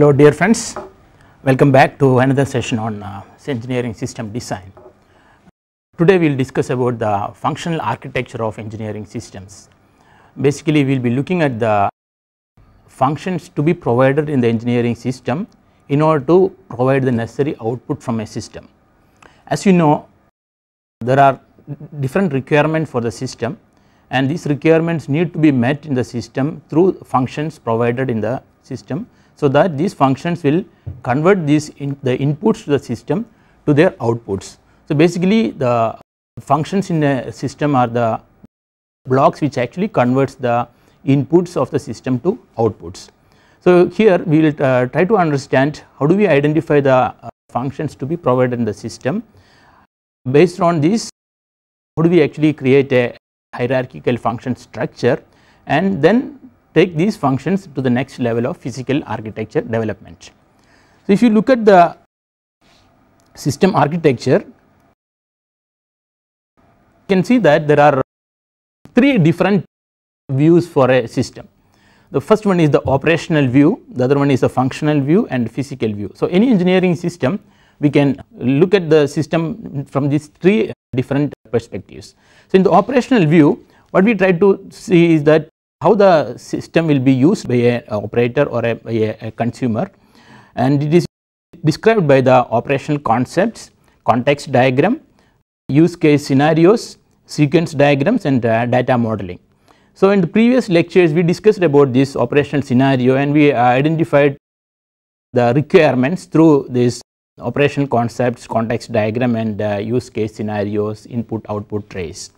Hello dear friends, welcome back to another session on uh, engineering system design. Today we will discuss about the functional architecture of engineering systems. Basically we will be looking at the functions to be provided in the engineering system in order to provide the necessary output from a system. As you know there are different requirements for the system and these requirements need to be met in the system through functions provided in the system so that these functions will convert these in the inputs to the system to their outputs. So basically the functions in a system are the blocks which actually converts the inputs of the system to outputs. So here we will uh, try to understand how do we identify the uh, functions to be provided in the system. Based on this how do we actually create a hierarchical function structure and then take these functions to the next level of physical architecture development. So, if you look at the system architecture, you can see that there are three different views for a system. The first one is the operational view, the other one is the functional view and physical view. So, any engineering system we can look at the system from these three different perspectives. So, in the operational view what we try to see is that how the system will be used by a operator or a, a, a consumer and it is described by the operational concepts, context diagram, use case scenarios, sequence diagrams and uh, data modeling. So, in the previous lectures we discussed about this operational scenario and we uh, identified the requirements through this operational concepts, context diagram and uh, use case scenarios, input output trace.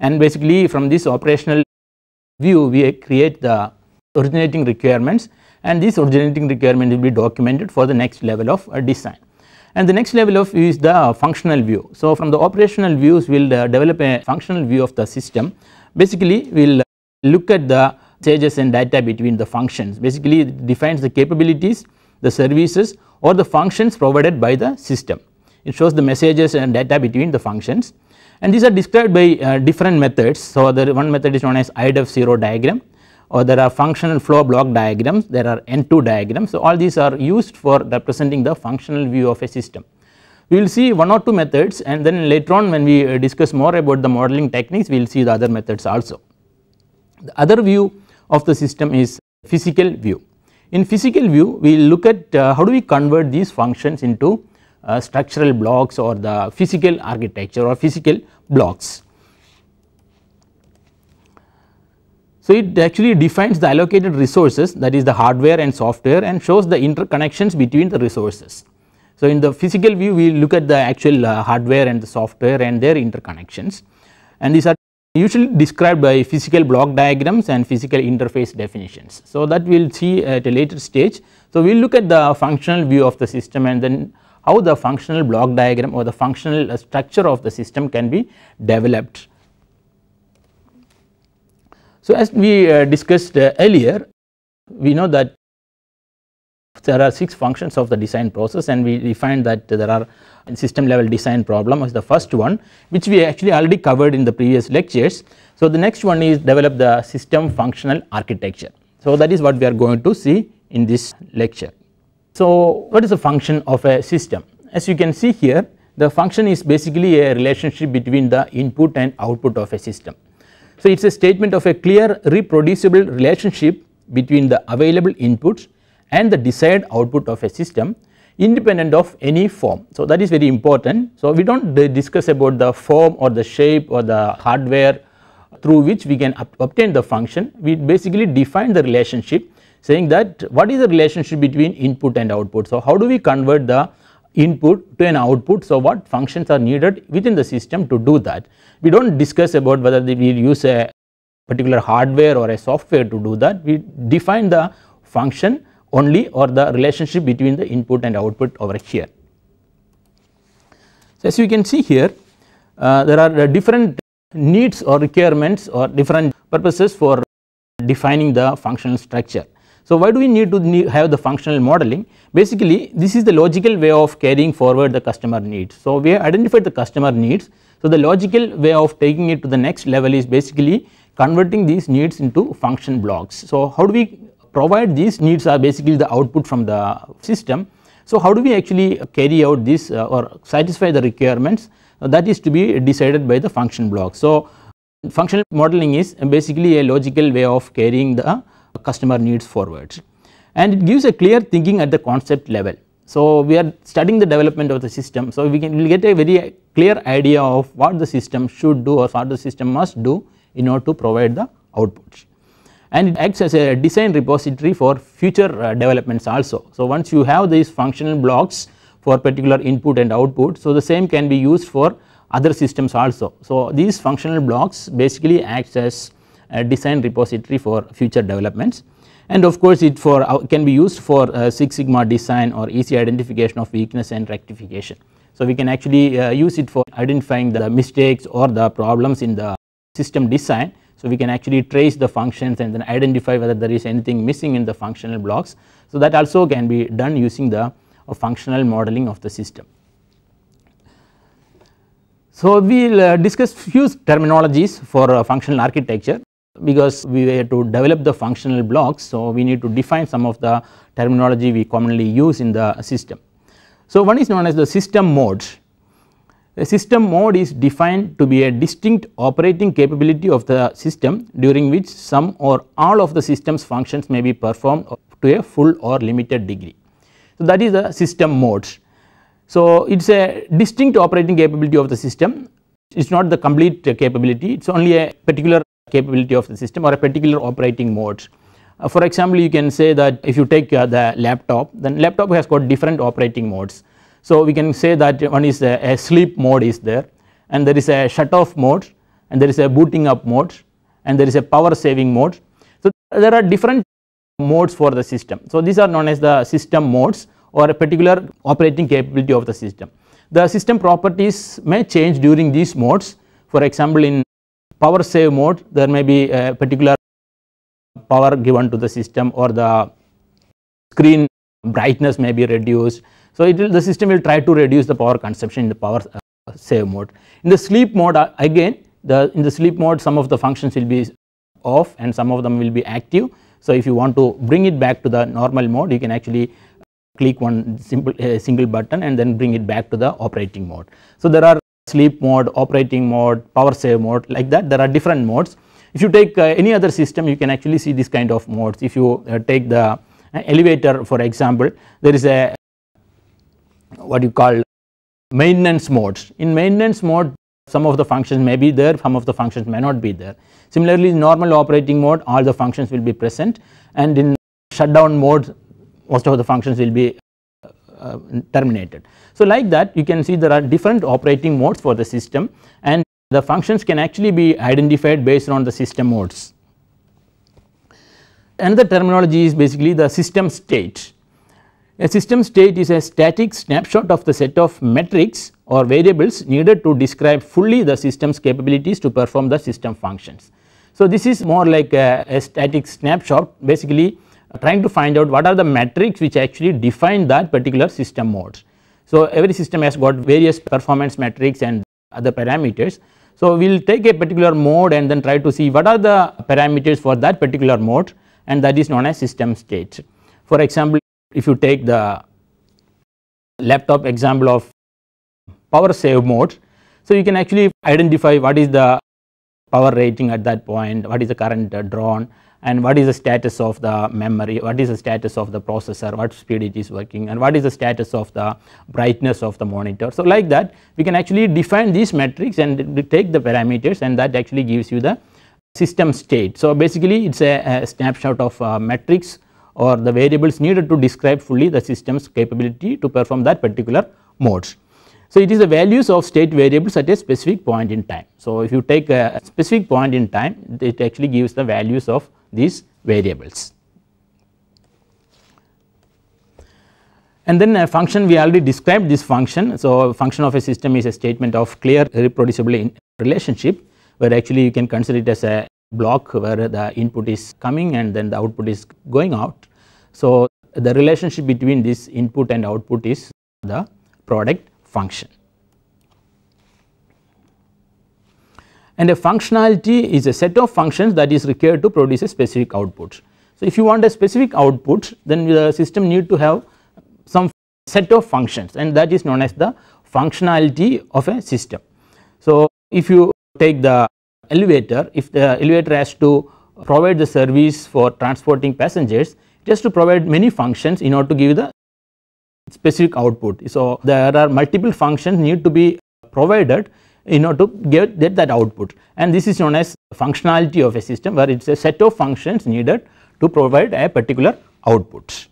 And basically from this operational view we create the originating requirements and these originating requirements will be documented for the next level of uh, design. And the next level of view is the functional view. So, from the operational views we will uh, develop a functional view of the system. Basically, we will uh, look at the messages and data between the functions. Basically, it defines the capabilities, the services or the functions provided by the system. It shows the messages and data between the functions and these are described by uh, different methods. So, there one method is known as I-D-F 0 diagram or there are functional flow block diagrams, there are N2 diagrams. So, all these are used for representing the functional view of a system. We will see one or two methods and then later on when we uh, discuss more about the modeling techniques, we will see the other methods also. The other view of the system is physical view. In physical view, we look at uh, how do we convert these functions into uh, structural blocks or the physical architecture or physical blocks. So, it actually defines the allocated resources that is the hardware and software and shows the interconnections between the resources. So, in the physical view we look at the actual uh, hardware and the software and their interconnections and these are usually described by physical block diagrams and physical interface definitions. So, that we will see at a later stage. So, we will look at the functional view of the system and then how the functional block diagram or the functional uh, structure of the system can be developed. So, as we uh, discussed uh, earlier, we know that there are 6 functions of the design process and we defined that there are system level design problem is the first one which we actually already covered in the previous lectures. So, the next one is develop the system functional architecture. So, that is what we are going to see in this lecture. So, what is the function of a system? As you can see here, the function is basically a relationship between the input and output of a system. So, it is a statement of a clear reproducible relationship between the available inputs and the desired output of a system independent of any form. So, that is very important. So, we do not discuss about the form or the shape or the hardware through which we can obtain the function. We basically define the relationship saying that what is the relationship between input and output. So, how do we convert the input to an output. So, what functions are needed within the system to do that. We do not discuss about whether we use a particular hardware or a software to do that. We define the function only or the relationship between the input and output over here. So, as you can see here uh, there are uh, different needs or requirements or different purposes for defining the functional structure. So, why do we need to have the functional modeling? Basically, this is the logical way of carrying forward the customer needs. So, we have identified the customer needs. So, the logical way of taking it to the next level is basically converting these needs into function blocks. So, how do we provide these needs are basically the output from the system. So, how do we actually carry out this uh, or satisfy the requirements uh, that is to be decided by the function block. So, functional modeling is basically a logical way of carrying the customer needs forward, and it gives a clear thinking at the concept level. So, we are studying the development of the system. So, we can get a very clear idea of what the system should do or what the system must do in order to provide the outputs and it acts as a design repository for future uh, developments also. So, once you have these functional blocks for particular input and output, so the same can be used for other systems also. So, these functional blocks basically acts as design repository for future developments and of course it for uh, can be used for uh, Six Sigma design or easy identification of weakness and rectification. So we can actually uh, use it for identifying the mistakes or the problems in the system design. So we can actually trace the functions and then identify whether there is anything missing in the functional blocks. So that also can be done using the uh, functional modeling of the system. So we will uh, discuss few terminologies for uh, functional architecture because we were to develop the functional blocks. So, we need to define some of the terminology we commonly use in the system. So, one is known as the system mode. A system mode is defined to be a distinct operating capability of the system during which some or all of the system's functions may be performed to a full or limited degree. So, that is the system mode. So, it is a distinct operating capability of the system, it is not the complete capability, it is only a particular capability of the system or a particular operating modes. Uh, for example, you can say that if you take uh, the laptop, then laptop has got different operating modes. So we can say that one is a, a, sleep mode is there and there is a shut off mode and there is a booting up mode and there is a power saving mode. So there are different modes for the system. So these are known as the system modes or a particular operating capability of the system. The system properties may change during these modes. For example, in power save mode there may be a particular power given to the system or the screen brightness may be reduced. So, it will the system will try to reduce the power consumption in the power uh, save mode. In the sleep mode uh, again the in the sleep mode some of the functions will be off and some of them will be active. So, if you want to bring it back to the normal mode you can actually uh, click one simple uh, single button and then bring it back to the operating mode. So, there are sleep mode, operating mode, power save mode like that there are different modes. If you take uh, any other system you can actually see this kind of modes. If you uh, take the uh, elevator for example there is a what you call maintenance modes. In maintenance mode some of the functions may be there, some of the functions may not be there. Similarly, in normal operating mode all the functions will be present and in shutdown mode most of the functions will be uh, terminated. So like that you can see there are different operating modes for the system and the functions can actually be identified based on the system modes. Another terminology is basically the system state. A system state is a static snapshot of the set of metrics or variables needed to describe fully the system's capabilities to perform the system functions. So this is more like a, a static snapshot basically trying to find out what are the metrics which actually define that particular system modes. So, every system has got various performance metrics and other parameters. So, we will take a particular mode and then try to see what are the parameters for that particular mode and that is known as system state. For example, if you take the laptop example of power save mode, so you can actually identify what is the power rating at that point, what is the current drawn and what is the status of the memory, what is the status of the processor, what speed it is working and what is the status of the brightness of the monitor. So, like that we can actually define these metrics and take the parameters and that actually gives you the system state. So, basically it is a, a, snapshot of uh, metrics or the variables needed to describe fully the system's capability to perform that particular modes. So, it is the values of state variables at a specific point in time. So, if you take a specific point in time it actually gives the values of these variables. And then a function we already described this function. So, function of a system is a statement of clear reproducible relationship where actually you can consider it as a block where the input is coming and then the output is going out. So, the relationship between this input and output is the product function. and a functionality is a set of functions that is required to produce a specific output. So, if you want a specific output then the system need to have some set of functions and that is known as the functionality of a system. So, if you take the elevator, if the elevator has to provide the service for transporting passengers, it has to provide many functions in order to give the specific output. So, there are multiple functions need to be provided you know to get, get that output and this is known as functionality of a system where it is a set of functions needed to provide a particular output.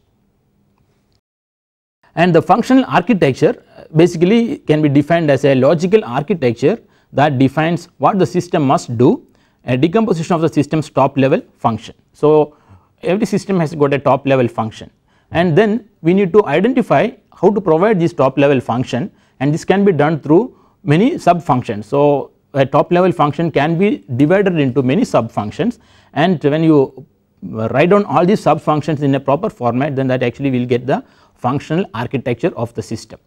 And the functional architecture basically can be defined as a logical architecture that defines what the system must do a decomposition of the system's top level function. So, every system has got a top level function and then we need to identify how to provide this top level function and this can be done through many sub functions. So, a top level function can be divided into many sub functions and when you uh, write down all these sub functions in a proper format then that actually will get the functional architecture of the system.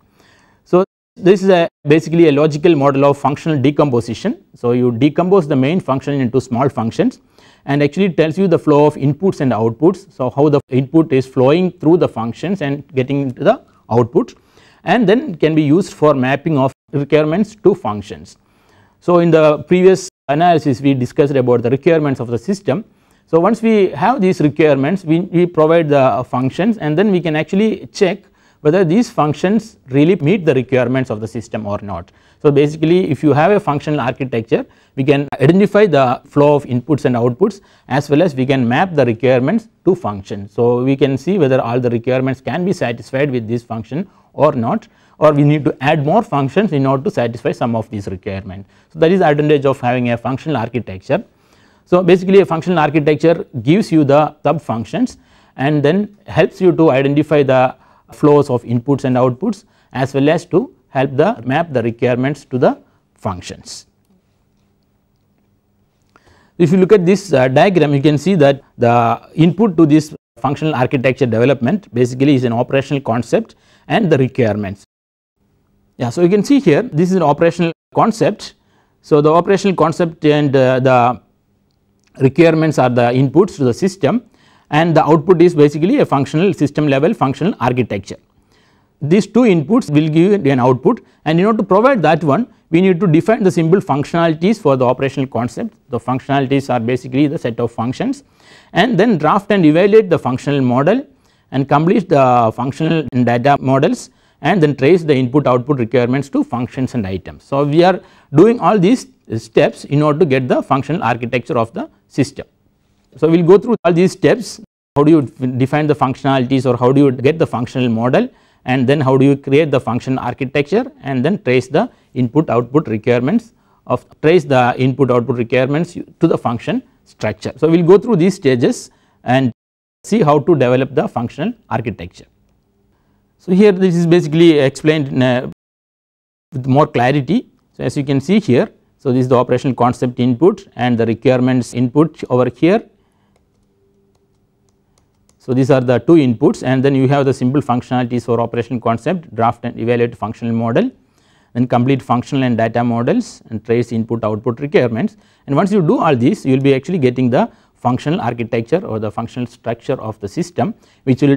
So, this is a basically a logical model of functional decomposition. So, you decompose the main function into small functions and actually tells you the flow of inputs and outputs. So, how the input is flowing through the functions and getting into the output and then can be used for mapping of requirements to functions. So, in the previous analysis we discussed about the requirements of the system. So, once we have these requirements we, we provide the functions and then we can actually check whether these functions really meet the requirements of the system or not. So, basically if you have a functional architecture we can identify the flow of inputs and outputs as well as we can map the requirements to function. So, we can see whether all the requirements can be satisfied with this function or not or we need to add more functions in order to satisfy some of these requirements. So that is advantage of having a functional architecture. So basically a functional architecture gives you the sub functions and then helps you to identify the flows of inputs and outputs as well as to help the map the requirements to the functions. If you look at this uh, diagram you can see that the input to this functional architecture development basically is an operational concept and the requirements. Yeah, so you can see here this is an operational concept. So the operational concept and uh, the requirements are the inputs to the system and the output is basically a functional system level functional architecture. These two inputs will give you an output and in order to provide that one we need to define the simple functionalities for the operational concept. The functionalities are basically the set of functions and then draft and evaluate the functional model and complete the functional data models and then trace the input output requirements to functions and items. So, we are doing all these steps in order to get the functional architecture of the system. So, we will go through all these steps how do you define the functionalities or how do you get the functional model and then how do you create the function architecture and then trace the input output requirements of trace the input output requirements to the function structure. So, we will go through these stages and see how to develop the functional architecture. So, here this is basically explained in, with more clarity. So, as you can see here, so this is the operational concept input and the requirements input over here. So, these are the two inputs and then you have the simple functionalities for operational concept draft and evaluate functional model then complete functional and data models and trace input output requirements and once you do all these you will be actually getting the functional architecture or the functional structure of the system which will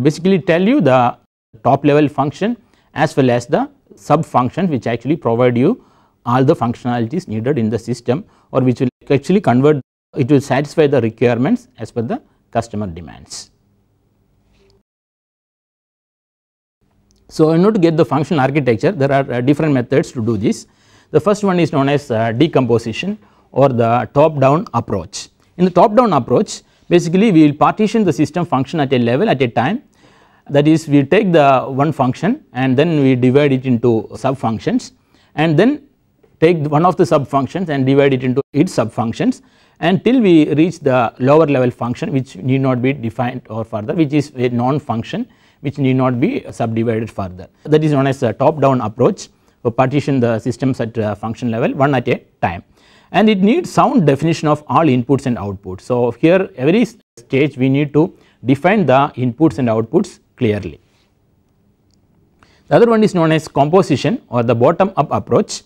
basically tell you the top level function as well as the sub function which actually provide you all the functionalities needed in the system or which will actually convert it will satisfy the requirements as per the customer demands. So, in order to get the functional architecture there are uh, different methods to do this. The first one is known as uh, decomposition or the top down approach. In the top down approach basically we will partition the system function at a level at a time that is we take the one function and then we divide it into sub functions and then take one of the sub functions and divide it into its sub functions until we reach the lower level function which need not be defined or further which is a non function which need not be subdivided further that is known as a top down approach to partition the systems at uh, function level one at a time and it needs sound definition of all inputs and outputs. So, here every stage we need to define the inputs and outputs clearly. The other one is known as composition or the bottom up approach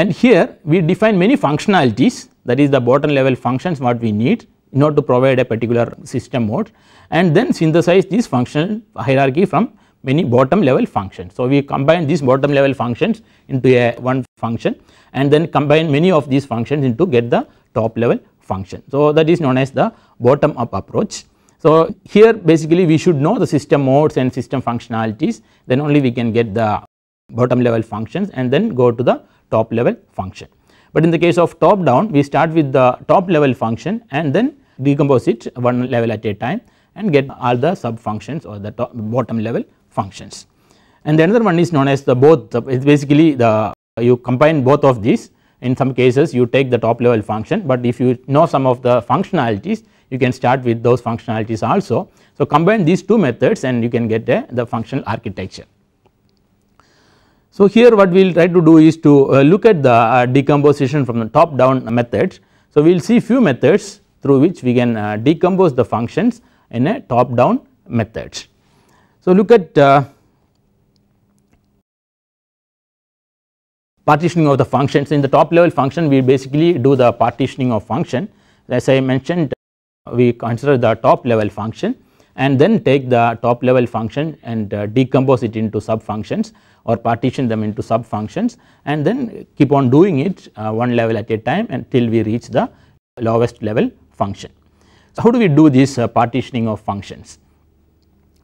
and here we define many functionalities that is the bottom level functions what we need in order to provide a particular system mode and then synthesize this functional hierarchy from many bottom level functions. So, we combine these bottom level functions into a one function and then combine many of these functions into get the top level function. So, that is known as the bottom up approach. So, here basically we should know the system modes and system functionalities then only we can get the bottom level functions and then go to the top level function. But in the case of top down we start with the top level function and then decompose it one level at a time and get all the sub functions or the top, bottom level functions. And the another one is known as the both it is basically the you combine both of these in some cases you take the top level function but if you know some of the functionalities you can start with those functionalities also. So, combine these two methods and you can get a, the functional architecture. So, here what we will try to do is to uh, look at the uh, decomposition from the top down methods. So, we will see few methods through which we can uh, decompose the functions in a top down method. So, look at uh, partitioning of the functions in the top level function we basically do the partitioning of function as I mentioned we consider the top level function and then take the top level function and uh, decompose it into sub functions or partition them into sub functions and then keep on doing it uh, one level at a time until we reach the lowest level function. So, how do we do this uh, partitioning of functions?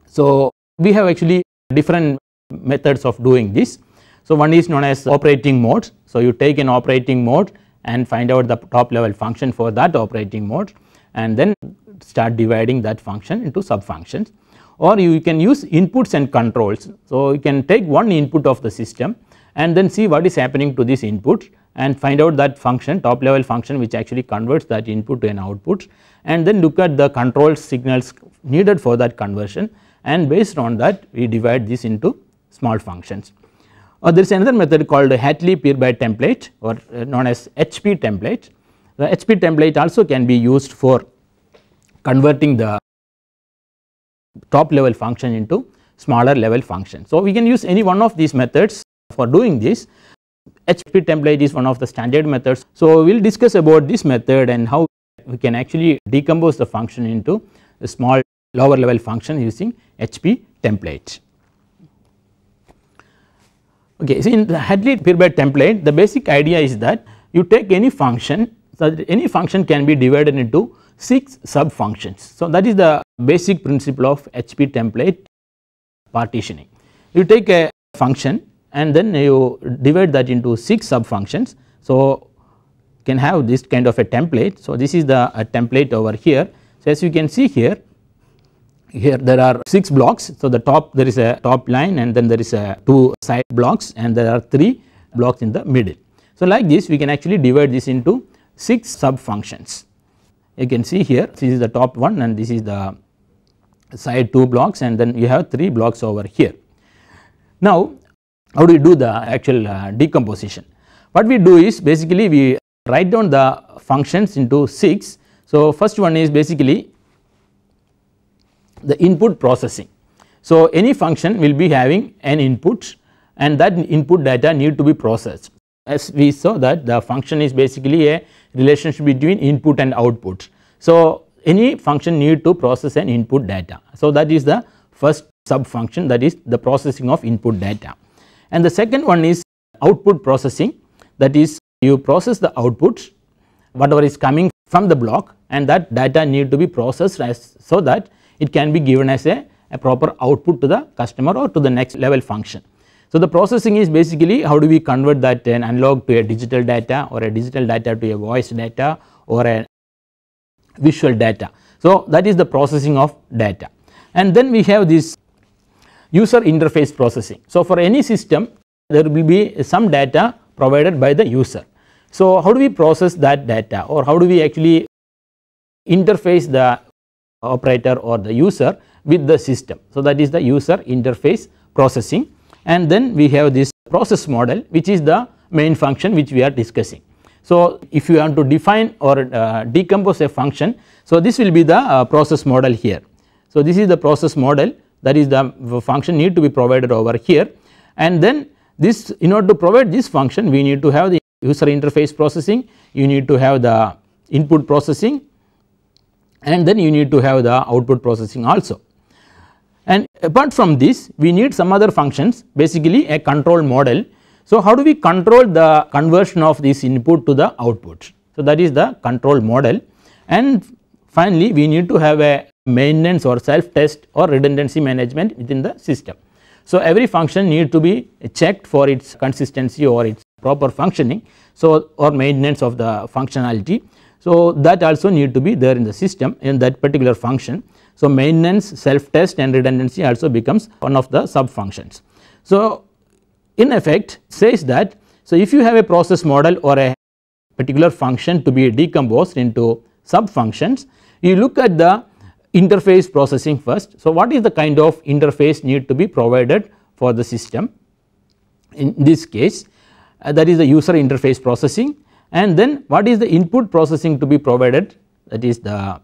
So, we have actually different methods of doing this. So, one is known as operating modes. So, you take an operating mode and find out the top level function for that operating mode and then start dividing that function into sub functions or you can use inputs and controls. So, you can take one input of the system and then see what is happening to this input and find out that function top level function which actually converts that input to an output and then look at the control signals needed for that conversion and based on that we divide this into small functions. Or uh, there is another method called Hatley Peerby template or uh, known as HP template. The HP template also can be used for converting the top level function into smaller level function. So, we can use any one of these methods for doing this. HP template is one of the standard methods. So, we will discuss about this method and how we can actually decompose the function into a small lower level function using HP template. Okay, so in the Hadley Pyrrhberg template the basic idea is that you take any function so that any function can be divided into 6 sub sub-functions. So, that is the basic principle of HP template partitioning. You take a function and then you divide that into 6 sub sub-functions. So, can have this kind of a template. So, this is the uh, template over here. So, as you can see here, here there are 6 blocks. So, the top there is a top line and then there is a 2 side blocks and there are 3 blocks in the middle. So, like this we can actually divide this into 6 sub functions you can see here this is the top one and this is the side 2 blocks and then you have 3 blocks over here. Now how do you do the actual uh, decomposition? What we do is basically we write down the functions into 6. So first one is basically the input processing. So any function will be having an input and that input data need to be processed as we saw that the function is basically a relationship between input and output. So, any function need to process an input data. So, that is the first sub function that is the processing of input data. And the second one is output processing that is you process the output whatever is coming from the block and that data need to be processed as so that it can be given as a, a proper output to the customer or to the next level function. So, the processing is basically how do we convert that an analog to a digital data or a digital data to a voice data or a visual data. So, that is the processing of data and then we have this user interface processing. So, for any system there will be some data provided by the user. So, how do we process that data or how do we actually interface the operator or the user with the system. So, that is the user interface processing and then we have this process model which is the main function which we are discussing. So, if you want to define or uh, decompose a function, so this will be the uh, process model here. So, this is the process model that is the function need to be provided over here and then this in order to provide this function we need to have the user interface processing, you need to have the input processing and then you need to have the output processing also. And apart from this we need some other functions basically a control model. So, how do we control the conversion of this input to the output? So, that is the control model and finally, we need to have a maintenance or self test or redundancy management within the system. So, every function need to be checked for its consistency or its proper functioning so or maintenance of the functionality. So, that also need to be there in the system in that particular function. So, maintenance, self-test and redundancy also becomes one of the sub-functions. So, in effect says that, so if you have a process model or a particular function to be decomposed into sub-functions, you look at the interface processing first. So, what is the kind of interface need to be provided for the system? In this case, uh, that is the user interface processing and then what is the input processing to be provided that is the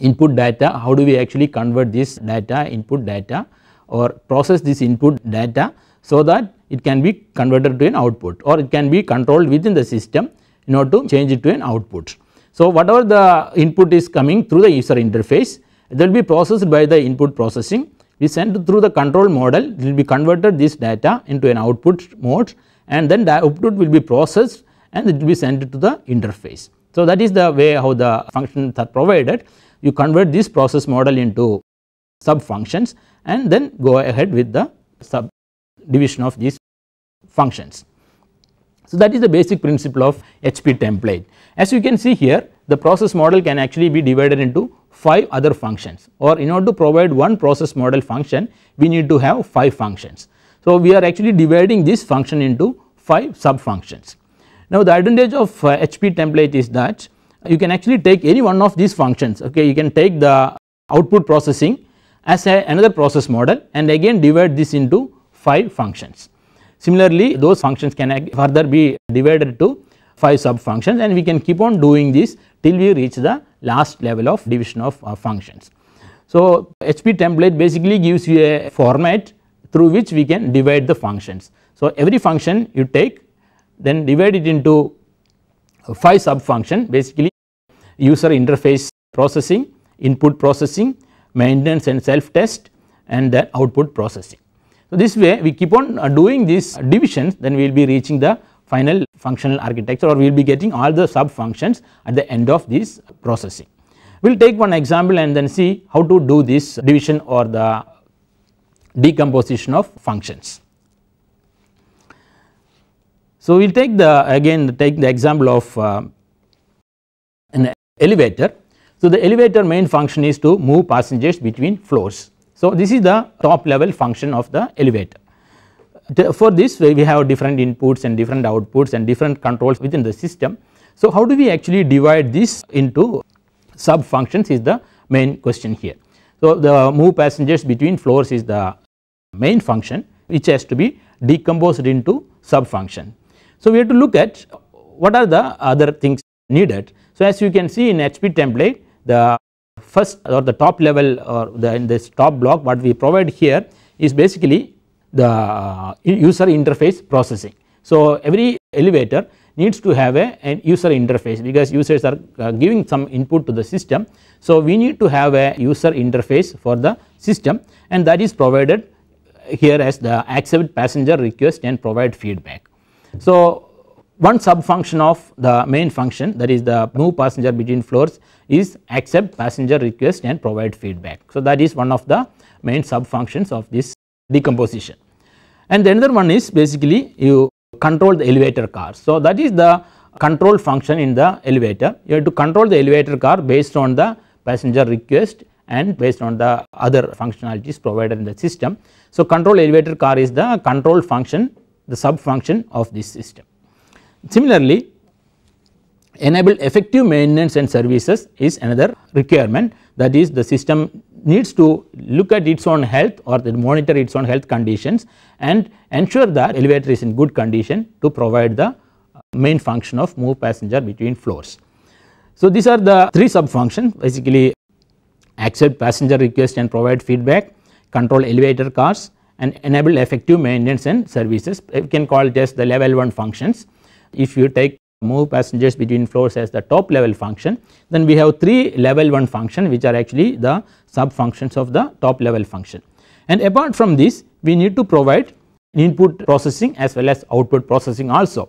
input data, how do we actually convert this data input data or process this input data so that it can be converted to an output or it can be controlled within the system in order to change it to an output. So, whatever the input is coming through the user interface it will be processed by the input processing we send through the control model it will be converted this data into an output mode and then the output will be processed and it will be sent to the interface. So, that is the way how the functions are provided you convert this process model into sub functions and then go ahead with the sub division of these functions. So, that is the basic principle of HP template. As you can see here the process model can actually be divided into 5 other functions or in order to provide one process model function we need to have 5 functions. So, we are actually dividing this function into 5 sub functions. Now, the advantage of uh, HP template is that you can actually take any one of these functions okay you can take the output processing as a, another process model and again divide this into 5 functions. Similarly those functions can further be divided to 5 sub functions and we can keep on doing this till we reach the last level of division of uh, functions. So HP template basically gives you a format through which we can divide the functions. So every function you take then divide it into 5 sub function basically user interface processing, input processing, maintenance and self test and the output processing. So, this way we keep on uh, doing these divisions then we will be reaching the final functional architecture or we will be getting all the sub functions at the end of this processing. We will take one example and then see how to do this division or the decomposition of functions. So, we will take the again take the example of uh, elevator. So, the elevator main function is to move passengers between floors. So, this is the top level function of the elevator. For this we have different inputs and different outputs and different controls within the system. So, how do we actually divide this into sub functions is the main question here. So, the move passengers between floors is the main function which has to be decomposed into sub function. So, we have to look at what are the other things needed. So, as you can see in HP template the first or the top level or the in this top block what we provide here is basically the uh, user interface processing. So, every elevator needs to have a an user interface because users are uh, giving some input to the system. So, we need to have a user interface for the system and that is provided here as the accept passenger request and provide feedback. So, one sub function of the main function that is the move passenger between floors is accept passenger request and provide feedback. So, that is one of the main sub functions of this decomposition and the another one is basically you control the elevator car. So, that is the control function in the elevator you have to control the elevator car based on the passenger request and based on the other functionalities provided in the system. So, control elevator car is the control function the sub function of this system. Similarly, enable effective maintenance and services is another requirement that is the system needs to look at its own health or monitor its own health conditions and ensure that elevator is in good condition to provide the uh, main function of move passenger between floors. So, these are the three sub functions basically accept passenger request and provide feedback, control elevator cars and enable effective maintenance and services we can call just the level 1 functions if you take move passengers between floors as the top level function then we have 3 level 1 function which are actually the sub functions of the top level function. And apart from this we need to provide input processing as well as output processing also.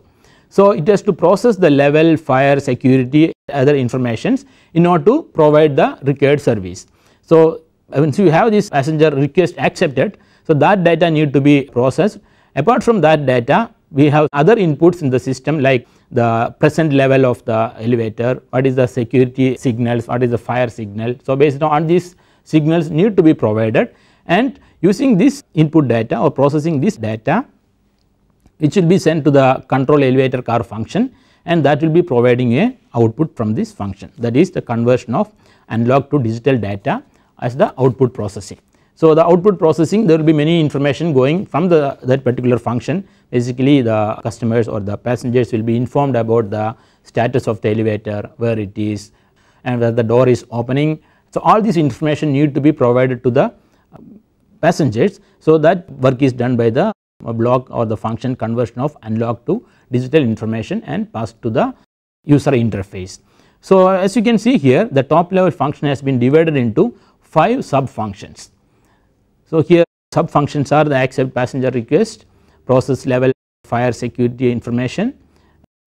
So it has to process the level, fire, security, other informations in order to provide the required service. So once you have this passenger request accepted, so that data need to be processed. Apart from that data, we have other inputs in the system like the present level of the elevator, what is the security signals, what is the fire signal. So, based on these signals need to be provided and using this input data or processing this data it should be sent to the control elevator car function and that will be providing a output from this function that is the conversion of analog to digital data as the output processing. So, the output processing there will be many information going from the that particular function basically the customers or the passengers will be informed about the status of the elevator where it is and whether the door is opening so all this information need to be provided to the passengers so that work is done by the block or the function conversion of analog to digital information and passed to the user interface. So as you can see here the top level function has been divided into 5 sub functions. So here sub functions are the accept passenger request, process level fire security information,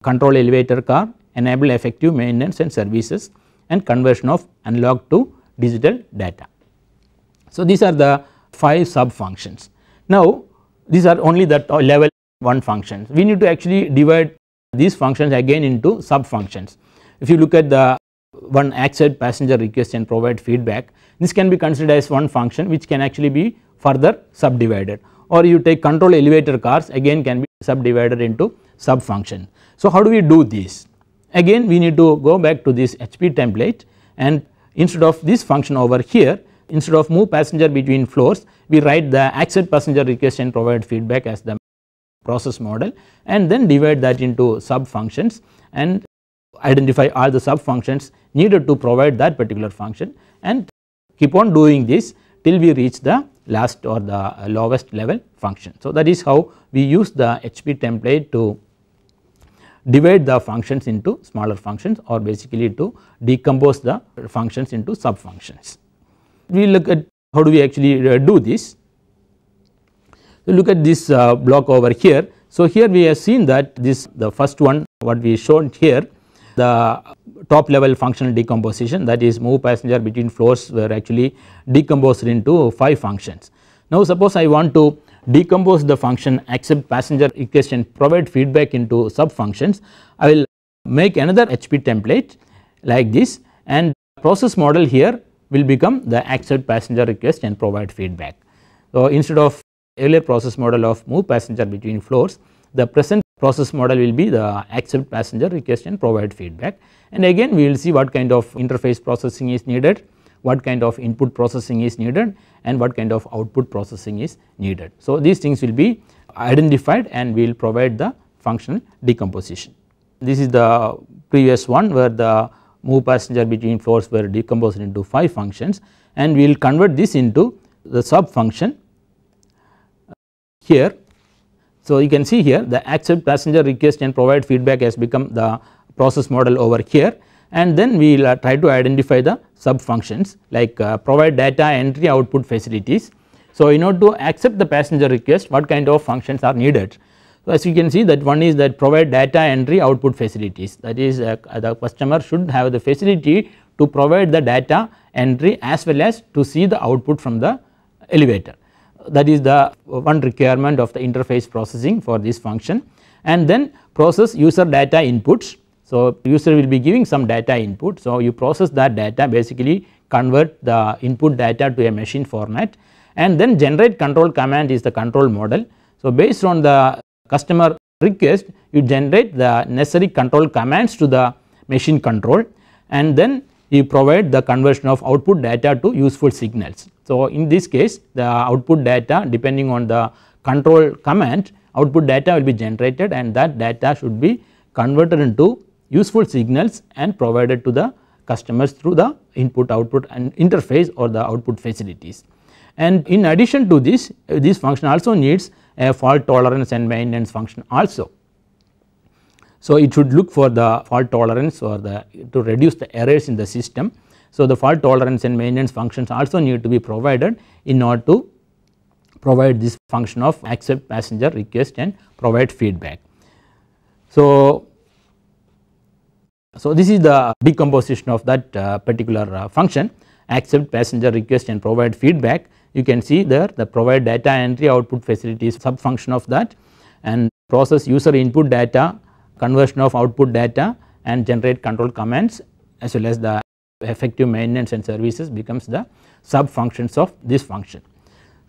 control elevator car, enable effective maintenance and services and conversion of analog to digital data. So, these are the 5 sub functions. Now, these are only the level 1 functions. We need to actually divide these functions again into sub functions. If you look at the one accept passenger request and provide feedback, this can be considered as one function which can actually be further subdivided or you take control elevator cars again can be subdivided into sub function. So, how do we do this? Again we need to go back to this HP template and instead of this function over here instead of move passenger between floors we write the accept passenger request and provide feedback as the process model and then divide that into sub functions and identify all the sub functions needed to provide that particular function and keep on doing this till we reach the last or the lowest level function. So that is how we use the HP template to divide the functions into smaller functions or basically to decompose the functions into sub functions. We look at how do we actually uh, do this. So look at this uh, block over here. So here we have seen that this the first one what we showed here the top level functional decomposition that is move passenger between floors were actually decomposed into 5 functions. Now suppose I want to decompose the function accept passenger request and provide feedback into sub functions I will make another HP template like this and process model here will become the accept passenger request and provide feedback. So instead of earlier process model of move passenger between floors the present process model will be the accept passenger request and provide feedback and again we will see what kind of interface processing is needed, what kind of input processing is needed and what kind of output processing is needed. So these things will be identified and we will provide the functional decomposition. This is the previous one where the move passenger between floors were decomposed into 5 functions and we will convert this into the sub function here so, you can see here the accept passenger request and provide feedback has become the process model over here and then we will uh, try to identify the sub functions like uh, provide data entry output facilities. So, in order to accept the passenger request what kind of functions are needed. So, as you can see that one is that provide data entry output facilities that is uh, the customer should have the facility to provide the data entry as well as to see the output from the elevator that is the one requirement of the interface processing for this function and then process user data inputs. So, user will be giving some data input. So, you process that data basically convert the input data to a machine format and then generate control command is the control model. So, based on the customer request you generate the necessary control commands to the machine control and then you provide the conversion of output data to useful signals. So in this case the output data depending on the control command output data will be generated and that data should be converted into useful signals and provided to the customers through the input output and interface or the output facilities. And in addition to this, uh, this function also needs a fault tolerance and maintenance function also. So it should look for the fault tolerance or the to reduce the errors in the system so, the fault tolerance and maintenance functions also need to be provided in order to provide this function of accept passenger request and provide feedback. So, so this is the decomposition of that uh, particular uh, function accept passenger request and provide feedback you can see there the provide data entry output facilities sub function of that and process user input data conversion of output data and generate control commands as well as the effective maintenance and services becomes the sub functions of this function.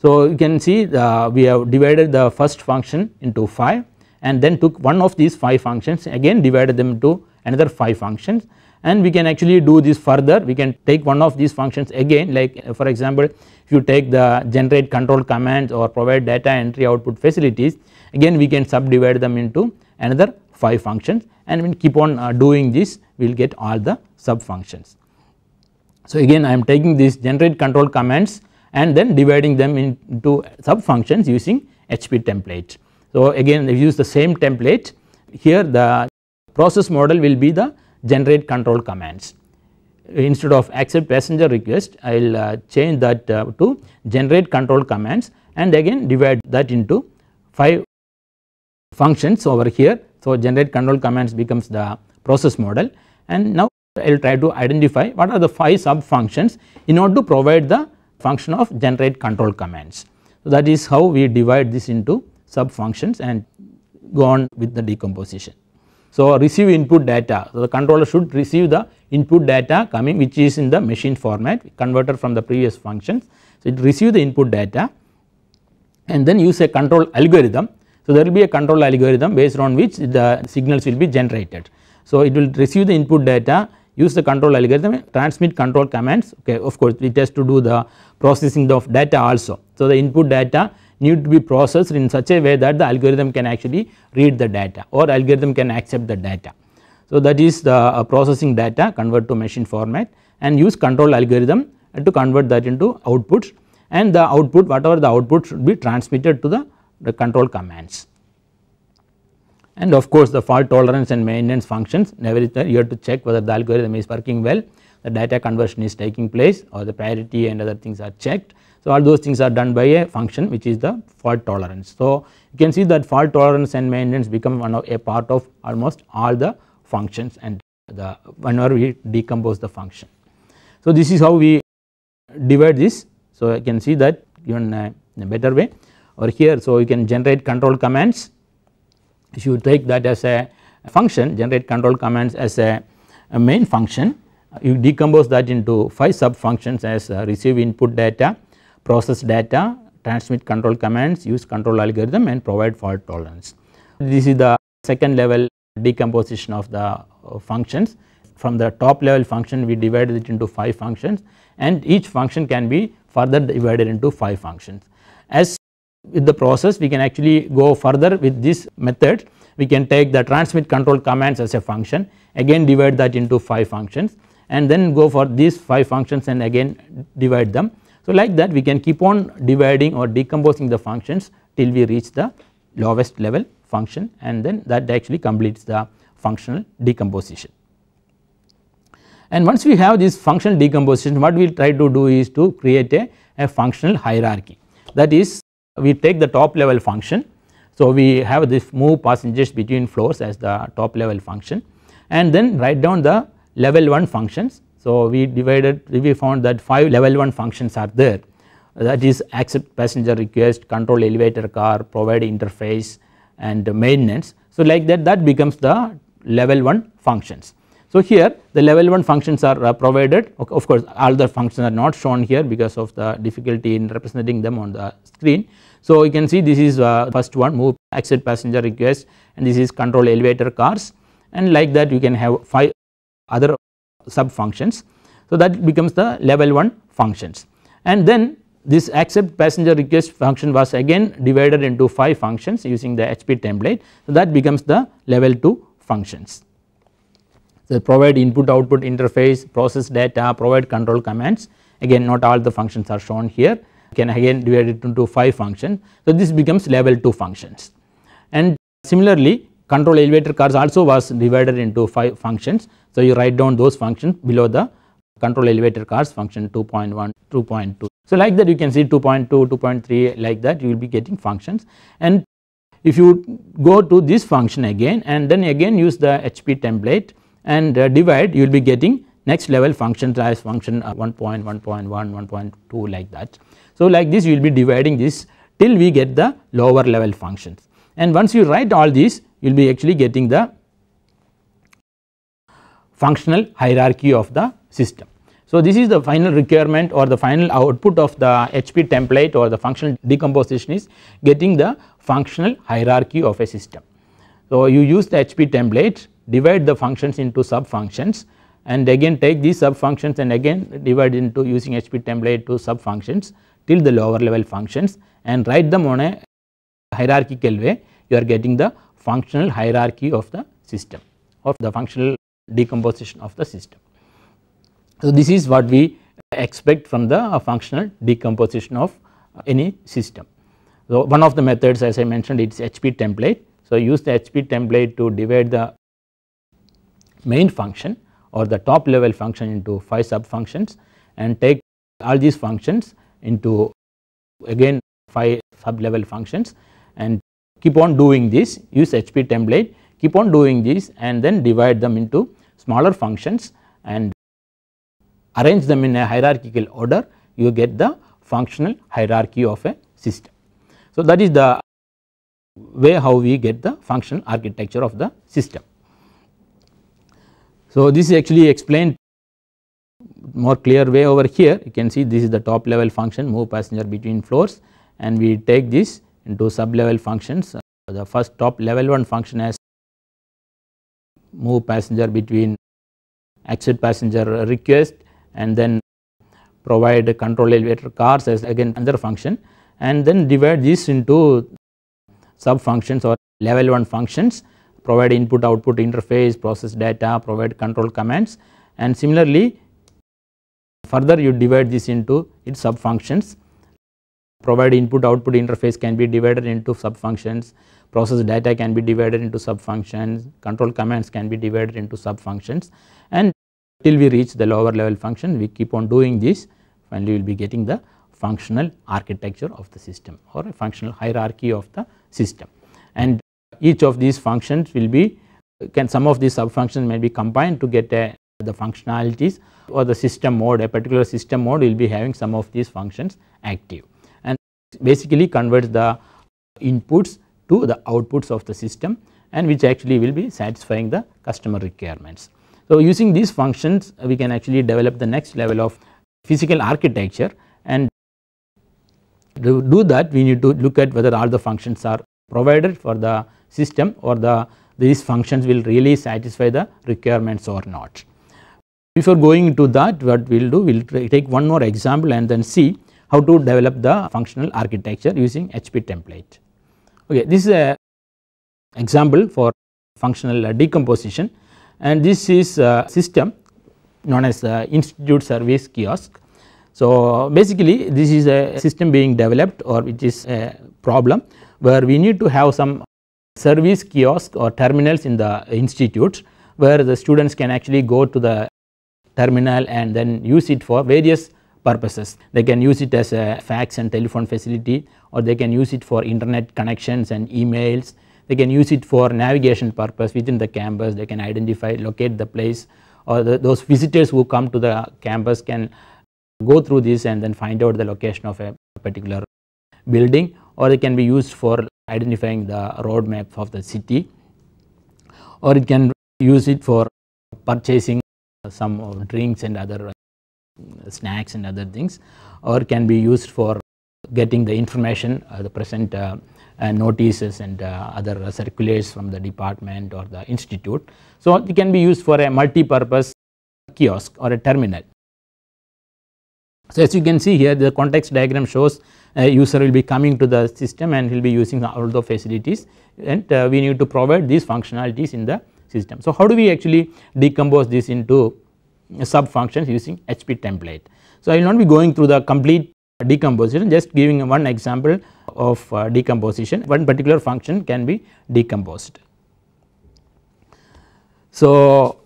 So you can see the, uh, we have divided the first function into 5 and then took one of these 5 functions again divided them into another 5 functions and we can actually do this further we can take one of these functions again like uh, for example if you take the generate control commands or provide data entry output facilities again we can subdivide them into another 5 functions and we keep on uh, doing this we will get all the sub functions. So, again I am taking these generate control commands and then dividing them into sub functions using HP template. So, again you use the same template here the process model will be the generate control commands instead of accept passenger request I will uh, change that uh, to generate control commands and again divide that into 5 functions over here. So, generate control commands becomes the process model and now I will try to identify what are the 5 sub functions in order to provide the function of generate control commands. So, that is how we divide this into sub functions and go on with the decomposition. So, receive input data. So, the controller should receive the input data coming which is in the machine format converted from the previous functions. So, it receive the input data and then use a control algorithm. So, there will be a control algorithm based on which the signals will be generated. So, it will receive the input data use the control algorithm transmit control commands okay of course it has to do the processing of data also. So, the input data need to be processed in such a way that the algorithm can actually read the data or algorithm can accept the data. So, that is the uh, processing data convert to machine format and use control algorithm to convert that into outputs and the output whatever the output should be transmitted to the, the control commands and of course the fault tolerance and maintenance functions you have to check whether the algorithm is working well the data conversion is taking place or the priority and other things are checked so all those things are done by a function which is the fault tolerance so you can see that fault tolerance and maintenance become one of a part of almost all the functions and the whenever we decompose the function so this is how we divide this so you can see that even in a better way or here so you can generate control commands if you take that as a function generate control commands as a, a main function you decompose that into 5 sub functions as uh, receive input data, process data, transmit control commands, use control algorithm and provide fault tolerance. This is the second level decomposition of the uh, functions. From the top level function we divided it into 5 functions and each function can be further divided into 5 functions. As with the process we can actually go further with this method we can take the transmit control commands as a function again divide that into 5 functions and then go for these 5 functions and again divide them. So like that we can keep on dividing or decomposing the functions till we reach the lowest level function and then that actually completes the functional decomposition. And once we have this functional decomposition what we will try to do is to create a, a functional hierarchy that is we take the top level function. So we have this move passengers between floors as the top level function and then write down the level 1 functions. So we divided we found that 5 level 1 functions are there that is accept passenger request, control elevator car, provide interface and maintenance. So like that that becomes the level 1 functions. So, here the level 1 functions are uh, provided okay, of course all the functions are not shown here because of the difficulty in representing them on the screen. So, you can see this is uh, first one move accept passenger request and this is control elevator cars and like that you can have 5 other sub functions. So, that becomes the level 1 functions and then this accept passenger request function was again divided into 5 functions using the HP template. So, that becomes the level 2 functions. So, provide input output interface, process data, provide control commands again not all the functions are shown here can again divide it into 5 functions. So, this becomes level 2 functions and similarly control elevator cars also was divided into 5 functions. So, you write down those functions below the control elevator cars function 2.1, 2.2. So, like that you can see 2.2, 2.3 like that you will be getting functions and if you go to this function again and then again use the HP template and uh, divide you will be getting next level function size function uh, 1 point, 1 point 1.1, 1.2 like that. So like this you will be dividing this till we get the lower level functions and once you write all these you will be actually getting the functional hierarchy of the system. So this is the final requirement or the final output of the HP template or the functional decomposition is getting the functional hierarchy of a system. So you use the HP template divide the functions into sub functions and again take these sub functions and again divide into using HP template to sub functions till the lower level functions and write them on a hierarchical way you are getting the functional hierarchy of the system of the functional decomposition of the system. So, this is what we expect from the functional decomposition of any system. So, one of the methods as I mentioned it is HP template. So, use the HP template to divide the main function or the top level function into 5 sub functions and take all these functions into again 5 sub level functions and keep on doing this use HP template keep on doing this and then divide them into smaller functions and arrange them in a hierarchical order you get the functional hierarchy of a system. So, that is the way how we get the functional architecture of the system. So, this is actually explained more clear way over here you can see this is the top level function move passenger between floors and we take this into sub level functions. Uh, the first top level one function as move passenger between exit passenger request and then provide control elevator cars as again another function and then divide this into sub functions or level 1 functions provide input output interface, process data, provide control commands and similarly further you divide this into its sub functions provide input output interface can be divided into sub functions process data can be divided into sub functions control commands can be divided into sub functions and till we reach the lower level function we keep on doing this finally we will be getting the functional architecture of the system or a functional hierarchy of the system and each of these functions will be can some of these functions may be combined to get a, uh, the functionalities or the system mode a particular system mode will be having some of these functions active and basically converts the inputs to the outputs of the system and which actually will be satisfying the customer requirements. So using these functions we can actually develop the next level of physical architecture and to do that we need to look at whether all the functions are provided for the system or the these functions will really satisfy the requirements or not. Before going into that what we will do we will take one more example and then see how to develop the functional architecture using HP template. Okay, this is a example for functional decomposition and this is a system known as institute service kiosk. So, basically this is a system being developed or which is a problem where we need to have some service kiosk or terminals in the institute where the students can actually go to the terminal and then use it for various purposes. They can use it as a fax and telephone facility or they can use it for internet connections and emails. They can use it for navigation purpose within the campus. They can identify, locate the place or the, those visitors who come to the campus can go through this and then find out the location of a particular building or it can be used for identifying the roadmap of the city or it can use it for purchasing some drinks and other uh, snacks and other things or can be used for getting the information uh, the present uh, uh, notices and uh, other circulars from the department or the institute. So, it can be used for a multi-purpose kiosk or a terminal so as you can see here the context diagram shows a uh, user will be coming to the system and he will be using all the facilities and uh, we need to provide these functionalities in the system. So how do we actually decompose this into sub functions using HP template. So I will not be going through the complete decomposition just giving one example of uh, decomposition one particular function can be decomposed. So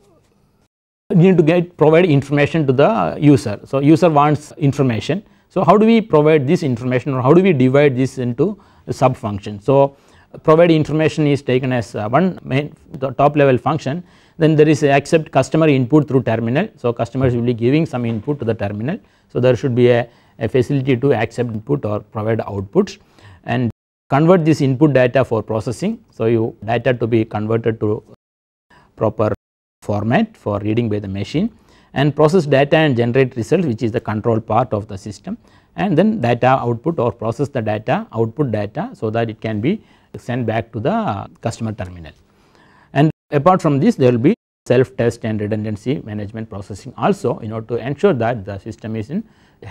you need to get provide information to the user. So, user wants information. So, how do we provide this information or how do we divide this into sub function. So, provide information is taken as uh, one main the top level function then there is accept customer input through terminal. So, customers will be giving some input to the terminal. So, there should be a, a facility to accept input or provide outputs and convert this input data for processing. So, you data to be converted to proper format for reading by the machine and process data and generate results which is the control part of the system and then data output or process the data output data so that it can be sent back to the customer terminal. And apart from this there will be self test and redundancy management processing also in order to ensure that the system is in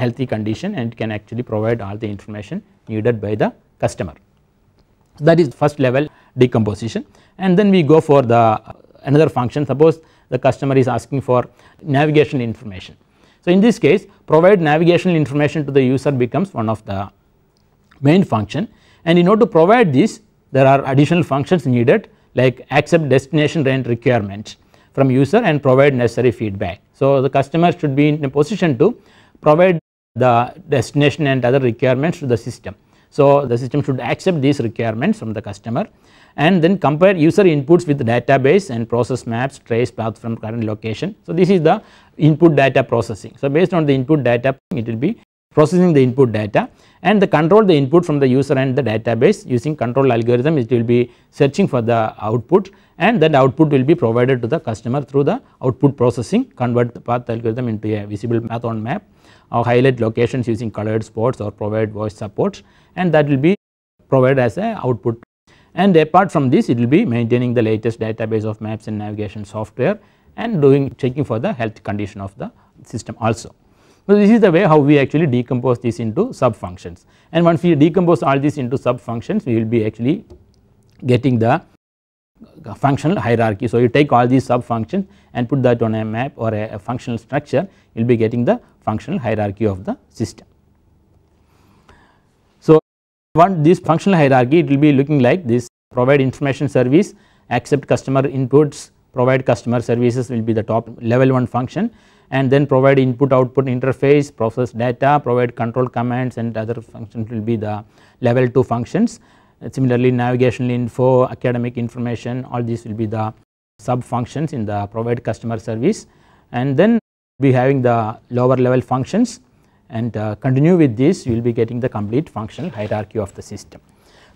healthy condition and can actually provide all the information needed by the customer. that is first level decomposition and then we go for the another function suppose the customer is asking for navigational information. So in this case provide navigational information to the user becomes one of the main function and in order to provide this there are additional functions needed like accept destination rent requirements from user and provide necessary feedback. So the customer should be in a position to provide the destination and other requirements to the system. So the system should accept these requirements from the customer and then compare user inputs with database and process maps trace path from current location. So, this is the input data processing. So, based on the input data it will be processing the input data and the control the input from the user and the database using control algorithm it will be searching for the output and that output will be provided to the customer through the output processing convert the path algorithm into a visible path on map or highlight locations using colored spots or provide voice support and that will be provided as a output and apart from this it will be maintaining the latest database of maps and navigation software and doing checking for the health condition of the system also. So, this is the way how we actually decompose this into sub functions and once we decompose all this into sub functions we will be actually getting the functional hierarchy. So, you take all these sub functions and put that on a map or a, a functional structure you will be getting the functional hierarchy of the system want this functional hierarchy it will be looking like this provide information service accept customer inputs provide customer services will be the top level 1 function and then provide input output interface process data provide control commands and other functions will be the level 2 functions and similarly navigational info academic information all these will be the sub functions in the provide customer service and then be having the lower level functions and uh, continue with this you will be getting the complete functional hierarchy of the system.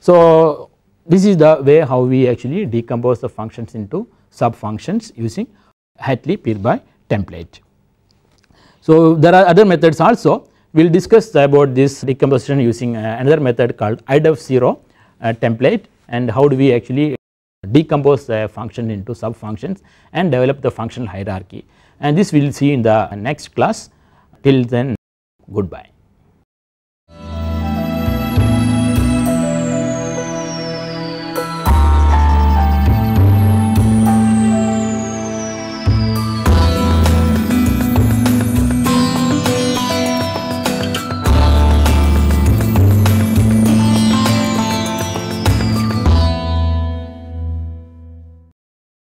So this is the way how we actually decompose the functions into sub functions using Hatley-Pillby template. So there are other methods also we will discuss about this decomposition using uh, another method called IDF 0 uh, template and how do we actually decompose the function into sub functions and develop the functional hierarchy and this we will see in the next class till then goodbye.